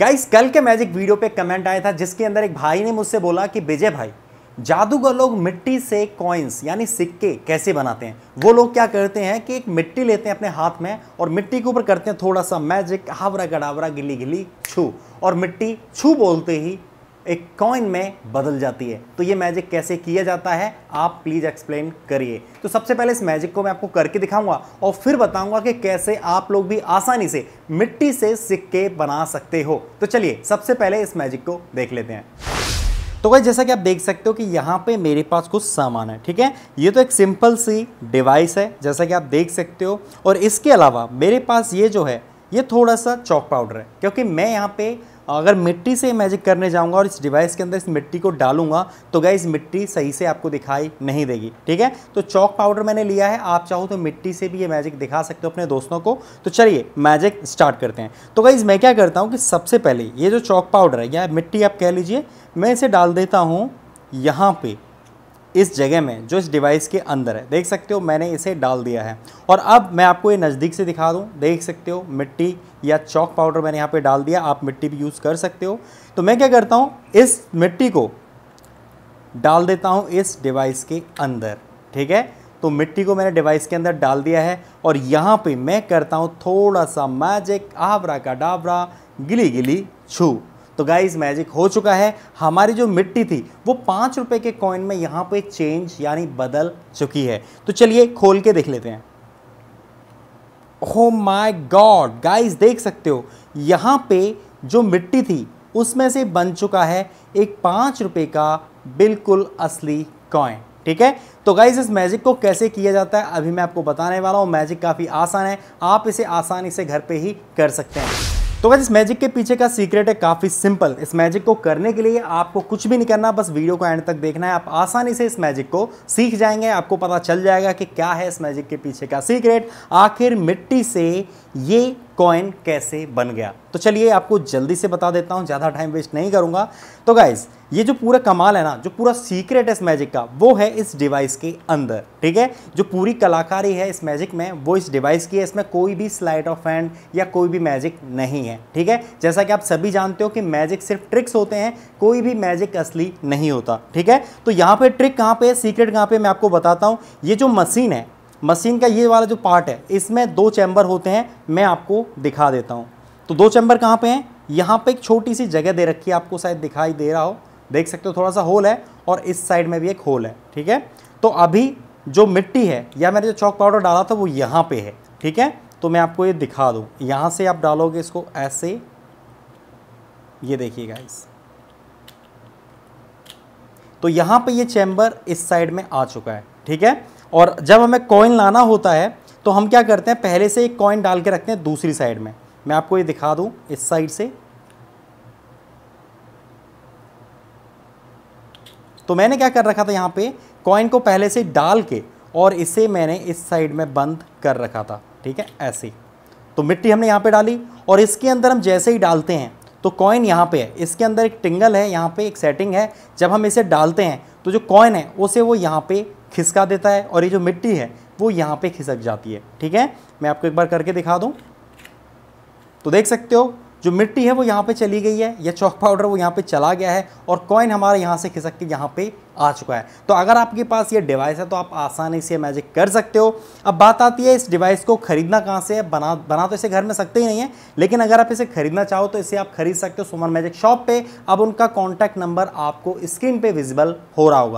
guys कल के magic video पे कमेंट आया था जिसके अंदर एक भाई ने मुझसे बोला कि विजय भाई जादूगर लोग मिट्टी से कॉइन्स यानी सिक्के कैसे बनाते हैं वो लोग क्या करते हैं कि एक मिट्टी लेते हैं अपने हाथ में और मिट्टी के ऊपर करते हैं थोड़ा सा मैजिक हावरा गड़ावरा गिली गिली छू और मिट्टी छू बोलते ही एक कॉइन में बदल जाती है तो ये मैजिक कैसे किया जाता है आप प्लीज़ एक्सप्लेन करिए तो सबसे पहले इस मैजिक को मैं आपको करके दिखाऊंगा और फिर बताऊंगा कि कैसे आप लोग भी आसानी से मिट्टी से सिक्के बना सकते हो तो चलिए सबसे पहले इस मैजिक को देख लेते हैं तो भाई जैसा कि आप देख सकते हो कि यहाँ पे मेरे पास कुछ सामान है ठीक है ये तो एक सिंपल सी डिवाइस है जैसा कि आप देख सकते हो और इसके अलावा मेरे पास ये जो है ये थोड़ा सा चौक पाउडर है क्योंकि मैं यहाँ पे अगर मिट्टी से मैजिक करने जाऊंगा और इस डिवाइस के अंदर इस मिट्टी को डालूंगा तो गई मिट्टी सही से आपको दिखाई नहीं देगी ठीक है तो चौक पाउडर मैंने लिया है आप चाहो तो मिट्टी से भी ये मैजिक दिखा सकते हो अपने दोस्तों को तो चलिए मैजिक स्टार्ट करते हैं तो गाइज मैं क्या करता हूँ कि सबसे पहले ये जो चौक पाउडर है या मिट्टी आप कह लीजिए मैं इसे डाल देता हूँ यहाँ पर इस जगह में जो इस डिवाइस के अंदर है देख सकते हो मैंने इसे डाल दिया है और अब मैं आपको ये नज़दीक से दिखा दूँ देख सकते हो मिट्टी या चौक पाउडर मैंने यहाँ पर डाल दिया आप मिट्टी भी यूज़ कर सकते हो तो मैं क्या करता हूँ इस मिट्टी को डाल देता हूँ इस डिवाइस के अंदर ठीक है तो मिट्टी को मैंने डिवाइस के अंदर डाल दिया है और यहाँ पे मैं करता हूँ थोड़ा सा मैजिक आवरा का डाबरा गिली गिली छू तो गाइज मैजिक हो चुका है हमारी जो मिट्टी थी वो पाँच रुपये के कॉइन में यहाँ पे चेंज यानी बदल चुकी है तो चलिए खोल के देख लेते हैं हो माई गॉड गाइज देख सकते हो यहाँ पे जो मिट्टी थी उसमें से बन चुका है एक पाँच रुपये का बिल्कुल असली कॉइन ठीक है तो गाइज इस मैजिक को कैसे किया जाता है अभी मैं आपको बताने वाला हूँ मैजिक काफ़ी आसान है आप इसे आसानी से घर पे ही कर सकते हैं तो अगर इस मैजिक के पीछे का सीक्रेट है काफ़ी सिंपल इस मैजिक को करने के लिए आपको कुछ भी नहीं करना बस वीडियो को एंड तक देखना है आप आसानी से इस मैजिक को सीख जाएंगे आपको पता चल जाएगा कि क्या है इस मैजिक के पीछे का सीक्रेट आखिर मिट्टी से ये कॉइन कैसे बन गया तो चलिए आपको जल्दी से बता देता हूँ ज़्यादा टाइम वेस्ट नहीं करूँगा तो गाइज ये जो पूरा कमाल है ना जो पूरा सीक्रेट है इस मैजिक का वो है इस डिवाइस के अंदर ठीक है जो पूरी कलाकारी है इस मैजिक में वो इस डिवाइस की है इसमें कोई भी स्लाइट ऑफ हैंड या कोई भी मैजिक नहीं है ठीक है जैसा कि आप सभी जानते हो कि मैजिक सिर्फ ट्रिक्स होते हैं कोई भी मैजिक असली नहीं होता ठीक है तो यहाँ पर ट्रिक कहाँ पर है सीक्रेट कहाँ पर मैं आपको बताता हूँ ये जो मशीन है मशीन का ये वाला जो पार्ट है इसमें दो चैम्बर होते हैं मैं आपको दिखा देता हूँ तो दो चैम्बर कहाँ पे हैं यहाँ पे एक छोटी सी जगह दे रखी है आपको शायद दिखाई दे रहा हो देख सकते हो थोड़ा सा होल है और इस साइड में भी एक होल है ठीक है तो अभी जो मिट्टी है या मैंने जो चौक पाउडर डाला था वो यहाँ पे है ठीक है तो मैं आपको ये दिखा दूँ यहाँ से आप डालोगे इसको ऐसे ये देखिएगा इस तो यहाँ पे ये चैम्बर इस साइड में आ चुका है ठीक है और जब हमें कॉइन लाना होता है तो हम क्या करते हैं पहले से एक कॉइन डाल के रखते हैं दूसरी साइड में मैं आपको ये दिखा दूँ इस साइड से तो मैंने क्या कर रखा था यहाँ पे कॉइन को पहले से डाल के और इसे मैंने इस साइड में बंद कर रखा था ठीक है ऐसे तो मिट्टी हमने यहाँ पे डाली और इसके अंदर हम जैसे ही डालते हैं तो कॉइन यहाँ पे है इसके अंदर एक टिंगल है यहाँ पे एक सेटिंग है जब हम इसे डालते हैं तो जो कॉइन है उसे वो यहाँ पे खिसका देता है और ये जो मिट्टी है वो यहाँ पे खिसक जाती है ठीक है मैं आपको एक बार करके दिखा दूँ तो देख सकते हो जो मिट्टी है वो यहाँ पे चली गई है या चौक पाउडर वो यहाँ पे चला गया है और कॉइन हमारा यहाँ से खिसक के यहाँ पे आ चुका है तो अगर आपके पास ये डिवाइस है तो आप आसानी से मैजिक कर सकते हो अब बात आती है इस डिवाइस को खरीदना कहाँ से है बना बना तो इसे घर में सकते ही नहीं है लेकिन अगर आप इसे खरीदना चाहो तो इसे आप खरीद सकते हो सुमन मैजिक शॉप पर अब उनका कॉन्टैक्ट नंबर आपको स्क्रीन पर विजिबल हो रहा होगा